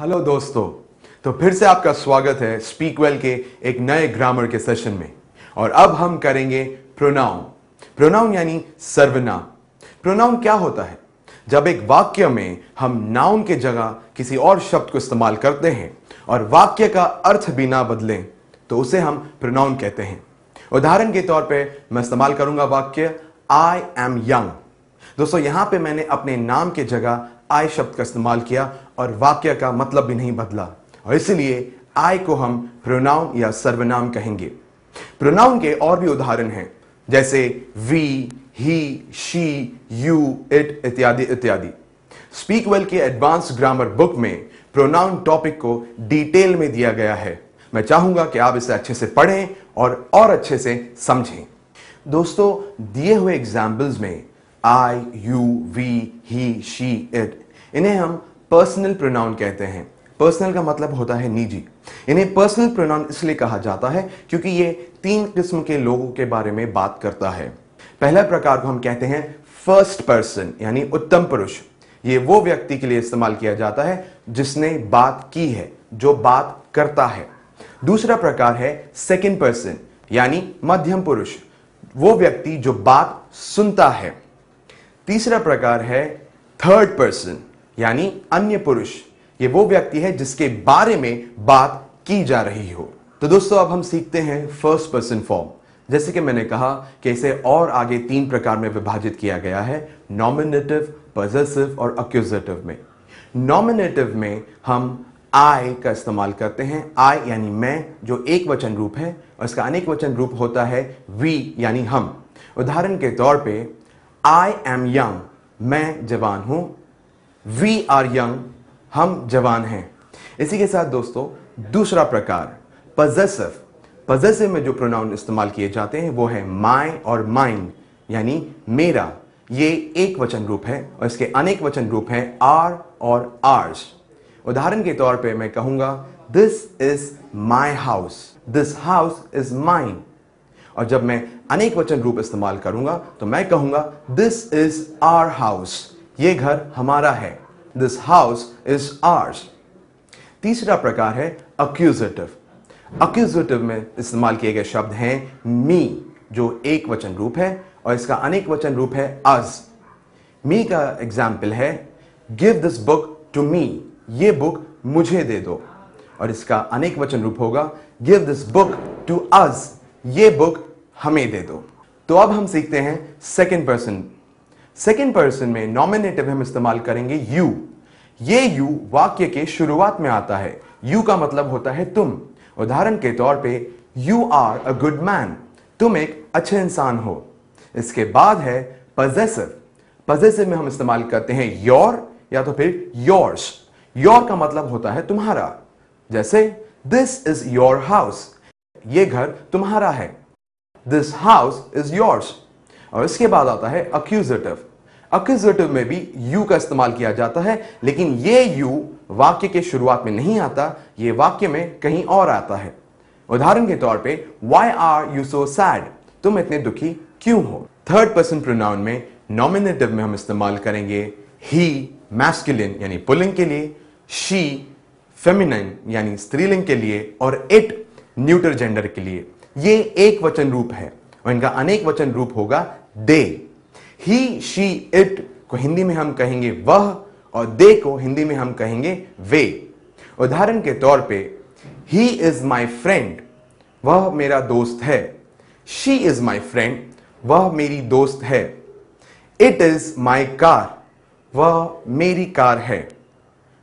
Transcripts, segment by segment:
Hello दोस्तों तो फिर से आपका स्वागत है स्पीकवेल के एक नए ग्रामर के सेशन में और अब हम करेंगे प्रोनाउन प्रोनाउन यानी सर्वनाम प्रोनाउन क्या होता है जब एक वाक्य में हम नाउन के जगह किसी और शब्द को इस्तेमाल करते हैं और वाक्य का अर्थ भी ना बदले तो उसे हम प्रोनाउन कहते हैं उदाहरण के तौर पे मैं इस्तेमाल करूंगा वाक्य आई एम यंग दोस्तों यहां पे मैंने अपने नाम के जगह आय शब्द का इस्तेमाल किया और वाक्य का मतलब भी नहीं बदला और इसलिए आय को हम प्रोनाउन या सर्वनाम कहेंगे प्रोनाउन के और भी उदाहरण हैं जैसे we he she you it इत्यादि इत्यादि स्पीकवेल के एडवांस ग्रामर बुक में प्रोनाउन टॉपिक को डिटेल में दिया गया है मैं चाहूंगा कि आप इसे अच्छे से पढ़ें और और अच्छे से समझें दोस्तों दिए हुए एग्जाम्पल्स में I you we he she it इन्हें हम पर्सनल प्रोनाउन कहते हैं पर्सनल का मतलब होता है निजी इन्हें पर्सनल प्रोनाउन इसलिए कहा जाता है क्योंकि ये तीन किस्म के लोगों के बारे में बात करता है पहला प्रकार को हम कहते हैं फर्स्ट पर्सन यानी उत्तम पुरुष ये वो व्यक्ति के लिए इस्तेमाल किया जाता है जिसने बात की है जो बात करता है दूसरा प्रकार है सेकेंड पर्सन यानी मध्यम पुरुष वो व्यक्ति जो बात सुनता है तीसरा प्रकार है थर्ड पर्सन यानी अन्य पुरुष ये वो व्यक्ति है जिसके बारे में बात की जा रही हो तो दोस्तों अब हम सीखते हैं फर्स्ट पर्सन फॉर्म जैसे कि मैंने कहा कि इसे और आगे तीन प्रकार में विभाजित किया गया है नॉमिनेटिव पजेसिव और अक्यूजेटिव में नॉमिनेटिव में हम आई का इस्तेमाल करते हैं आई यानी मैं जो एक वचन रूप है और इसका अनेक वचन रूप होता है वी यानी हम उदाहरण के तौर पे आई एम यंग मैं जवान हूं वी आर यंग हम जवान हैं इसी के साथ दोस्तों दूसरा प्रकार पजेसिव पजेसिव में जो प्रोनाउन इस्तेमाल किए जाते हैं वो है माई और माइंड यानी मेरा ये एक वचन रूप है और इसके अनेक वचन रूप हैं आर और आर्स उदाहरण के तौर पे मैं कहूँगा this is my house this house is mine और जब मैं अनेक वचन रूप इस्तेमाल करूंगा तो मैं कहूंगा दिस इज आर हाउस ये घर हमारा है दिस हाउस इज आर्स तीसरा प्रकार है अक्यूजेटिव अक्यूजेटिव में इस्तेमाल किए गए शब्द हैं मी जो एक वचन रूप है और इसका अनेक वचन रूप है अज मी का एग्जाम्पल है give this book to me ये बुक मुझे दे दो और इसका अनेक वचन रूप होगा give this book to us ये बुक हमें दे दो तो अब हम सीखते हैं सेकेंड पर्सन सेकेंड पर्सन में नॉमिनेटिव हम इस्तेमाल करेंगे यू ये यू वाक्य के शुरुआत में आता है यू का मतलब होता है तुम उदाहरण के तौर पे you are a good man तुम एक अच्छे इंसान हो इसके बाद है पजेसिव पजेसिव में हम इस्तेमाल करते हैं योर या तो फिर योर्स योर का मतलब होता है तुम्हारा जैसे दिस इज योर हाउस ये घर तुम्हारा है दिस हाउस इज योर्स और इसके बाद आता है अक्यूजेटिव अक्यूजेटिव में भी यू का इस्तेमाल किया जाता है लेकिन ये यू वाक्य के शुरुआत में नहीं आता ये वाक्य में कहीं और आता है उदाहरण के तौर पे why are you so sad तुम इतने दुखी क्यों हो थर्ड पर्सन प्रोनाउन में नॉमिनेटिव में हम इस्तेमाल करेंगे ही मैस्कुलिन यानी पुलिंग के लिए शी फेमिनिन यानी स्त्रीलिंग के लिए और इट न्यूटर जेंडर के लिए ये एक वचन रूप है और इनका अनेक वचन रूप होगा दे ही शी इट को हिंदी में हम कहेंगे वह और दे को हिंदी में हम कहेंगे वे उदाहरण के तौर पे ही इज माई फ्रेंड वह मेरा दोस्त है शी इज माई फ्रेंड वह मेरी दोस्त है इट इज माई कार वह मेरी कार है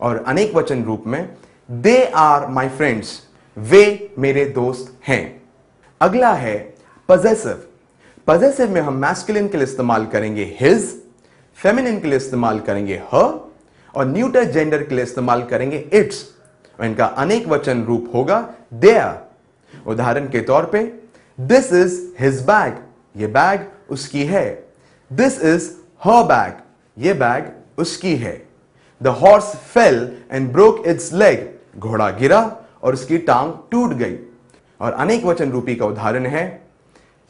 और अनेक वचन रूप में दे आर माई फ्रेंड्स वे मेरे दोस्त हैं अगला है पजेसिव पजेसिव में हम मैस्कुलिन के लिए इस्तेमाल करेंगे हिज फेमिनिन के लिए इस्तेमाल करेंगे ह और न्यूटर जेंडर के लिए इस्तेमाल करेंगे इट्स इनका अनेक वचन रूप होगा देयर उदाहरण के तौर पे दिस इज हिज बैग ये बैग उसकी है दिस इज ह बैग ये बैग उसकी है the horse fell and broke its leg घोड़ा गिरा और उसकी टांग टूट गई और अनेक वचन रूपी का उदाहरण है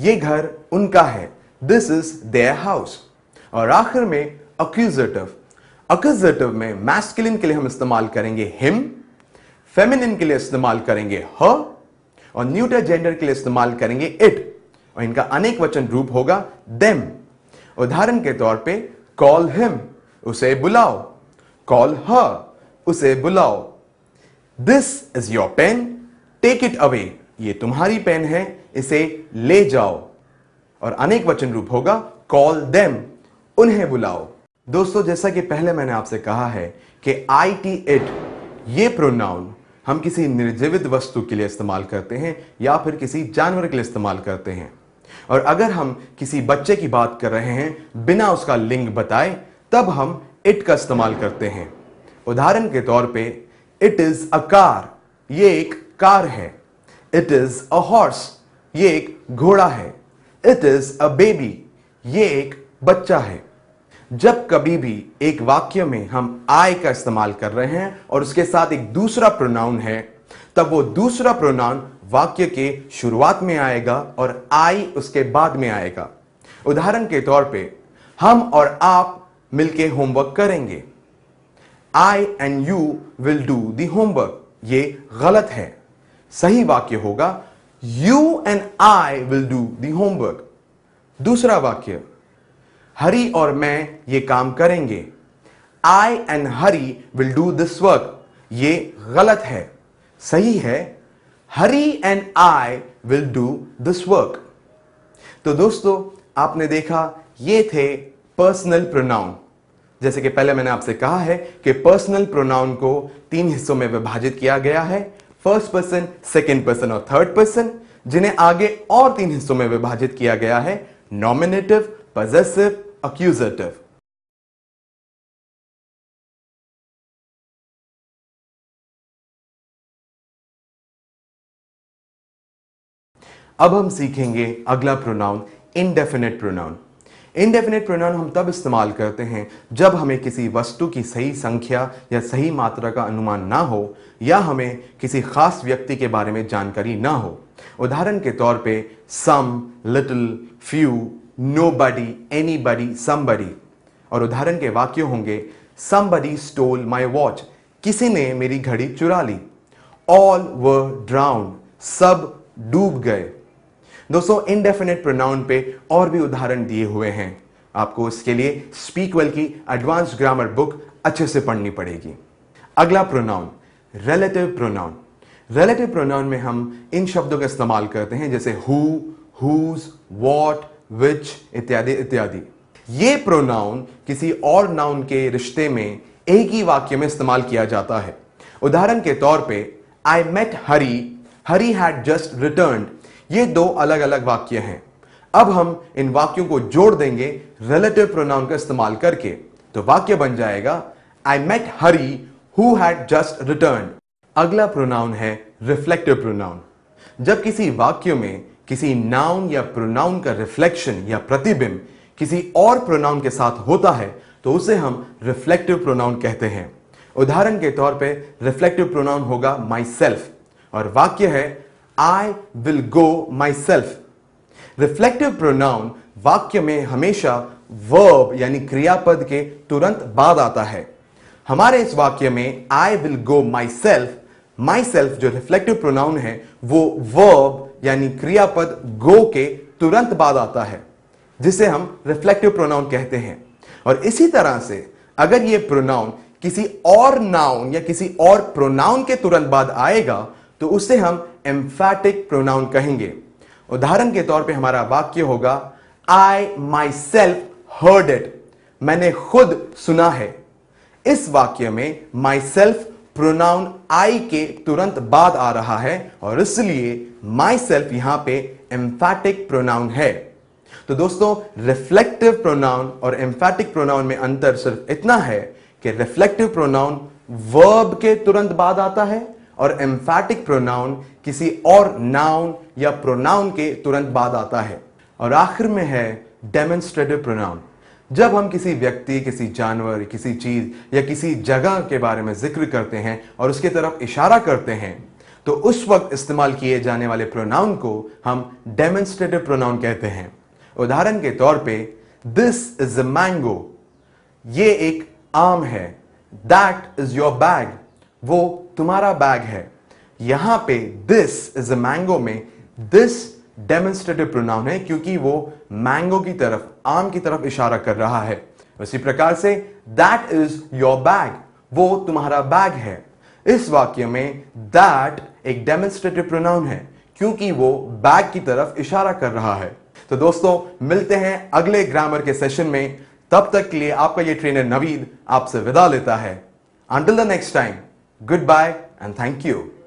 ये घर उनका है दिस इज देयर हाउस और आखिर में अक्यूजेटिव अक्यूजेटिव में मैस्कुलिन के लिए हम इस्तेमाल करेंगे हिम फेमिनिन के लिए इस्तेमाल करेंगे ह और न्यूटर जेंडर के लिए इस्तेमाल करेंगे इट और इनका अनेक वचन रूप होगा देम उदाहरण के तौर पे कॉल हिम उसे बुलाओ कॉल ह उसे बुलाओ this is your pen take it away ये तुम्हारी पेन है इसे ले जाओ और अनेक वचन रूप होगा कॉल देम उन्हें बुलाओ दोस्तों जैसा कि पहले मैंने आपसे कहा है कि आई टी इट ये प्रोनाउन हम किसी निर्जीवित वस्तु के लिए इस्तेमाल करते हैं या फिर किसी जानवर के लिए इस्तेमाल करते हैं और अगर हम किसी बच्चे की बात कर रहे हैं बिना उसका लिंग बताए तब हम इट का इस्तेमाल करते हैं उदाहरण के तौर पे इट इज अ कार ये एक कार है इट इज अ हॉर्स ये एक घोड़ा है इट इज अ बेबी ये एक बच्चा है जब कभी भी एक वाक्य में हम आई का इस्तेमाल कर रहे हैं और उसके साथ एक दूसरा प्रोनाउन है तब वो दूसरा प्रोनाउन वाक्य के शुरुआत में आएगा और आई उसके बाद में आएगा उदाहरण के तौर पे हम और आप मिलके होमवर्क करेंगे I and you will do the homework ये गलत है सही वाक्य होगा you and I will do the homework दूसरा वाक्य हरी और मैं ये काम करेंगे I and Hari will do this work ये गलत है सही है Hari and I will do this work तो दोस्तों आपने देखा ये थे पर्सनल प्रोनाउन जैसे कि पहले मैंने आपसे कहा है कि पर्सनल प्रोनाउन को तीन हिस्सों में विभाजित किया गया है फर्स्ट पर्सन सेकेंड पर्सन और थर्ड पर्सन जिन्हें आगे और तीन हिस्सों में विभाजित किया गया है नॉमिनेटिव पजेसिव अक्यूजेटिव अब हम सीखेंगे अगला pronoun indefinite pronoun indefinite pronoun हम तब इस्तेमाल करते हैं जब हमें किसी वस्तु की सही संख्या या सही मात्रा का अनुमान ना हो या हमें किसी खास व्यक्ति के बारे में जानकारी ना हो उदाहरण के तौर पे some little few nobody anybody somebody और उदाहरण के वाक्य होंगे सम बडी स्टोल माई वॉच किसी ने मेरी घड़ी चुरा ली ऑल व ड्राउंड सब डूब गए दोस्तों इनडेफिनेट प्रोनाउन पे और भी उदाहरण दिए हुए हैं आपको इसके लिए वेल की एडवांस ग्रामर बुक अच्छे से पढ़नी पड़ेगी अगला pronoun relative pronoun relative pronoun में हम इन शब्दों का इस्तेमाल करते हैं जैसे हु हुज वॉट विच इत्यादि इत्यादि ये प्रोनाउन किसी और नाउन के रिश्ते में एक ही वाक्य में इस्तेमाल किया जाता है उदाहरण के तौर पे I met Hari Hari had just return ये दो अलग अलग वाक्य हैं अब हम इन वाक्यों को जोड़ देंगे रिलेटिव प्रोनाउन का इस्तेमाल करके तो वाक्य बन जाएगा I met Hari who had just return अगला प्रोनाउन है रिफ्लेक्टिव प्रोनाउन जब किसी वाक्य में किसी नाउन या प्रोनाउन का रिफ्लेक्शन या प्रतिबिंब किसी और प्रोनाउन के साथ होता है तो उसे हम रिफ्लेक्टिव प्रोनाउन कहते हैं उदाहरण के तौर पे रिफ्लेक्टिव प्रोनाउन होगा माई सेल्फ और वाक्य है I will go myself reflective pronoun वाक्य में हमेशा वर्ब यानी क्रियापद के तुरंत बाद आता है हमारे इस वाक्य में I will go myself myself जो रिफ्लेक्टिव प्रोनाउन है वो वर्ब यानी क्रियापद गो के तुरंत बाद आता है जिसे हम रिफ्लेक्टिव प्रोनाउन कहते हैं और इसी तरह से अगर ये प्रोनाउन किसी और नाउन या किसी और प्रोनाउन के तुरंत बाद आएगा तो उसे हम एम्फैटिक प्रोनाउन कहेंगे उदाहरण के तौर पे हमारा वाक्य होगा I myself heard it मैंने खुद सुना है इस वाक्य में माई सेल्फ प्रोनाउन आई के तुरंत बाद आ रहा है और इसलिए माई सेल्फ यहां पे एम्फैटिक प्रोनाउन है तो दोस्तों रिफ्लेक्टिव प्रोनाउन और एम्फैटिक प्रोनाउन में अंतर सिर्फ इतना है कि रिफ्लेक्टिव प्रोनाउन वर्ब के तुरंत बाद आता है और एम्फैटिक प्रोनाउन किसी और नाउन या प्रोनाउन के तुरंत बाद आता है और आखिर में है डेमोन्स्ट्रेटिव प्रोनाउन जब हम किसी व्यक्ति किसी जानवर किसी चीज या किसी जगह के बारे में जिक्र करते हैं और उसके तरफ इशारा करते हैं तो उस वक्त इस्तेमाल किए जाने वाले प्रोनाउन को हम डेमोन्स्ट्रेटिव प्रोनाउन कहते हैं उदाहरण के तौर पे दिस इज अ मैंगो ये एक आम है दैट इज योर बैग वो तुम्हारा बैग है यहां पे दिस इज अ मैंगो में दिस डेमोन्स्ट्रेटिव प्रोनाउन है क्योंकि वो मैंगो की तरफ आम की तरफ इशारा कर रहा है उसी प्रकार say that is your bag वो तुम्हारा बैग है इस वाक्य में दैट एक डेमोन्स्ट्रेटिव प्रोनाउन है क्योंकि वो बैग की तरफ इशारा कर रहा है तो दोस्तों मिलते हैं अगले ग्रामर के सेशन में तब तक के लिए आपका ये ट्रेनर नवीद आपसे विदा लेता है until the next time Goodbye and thank you.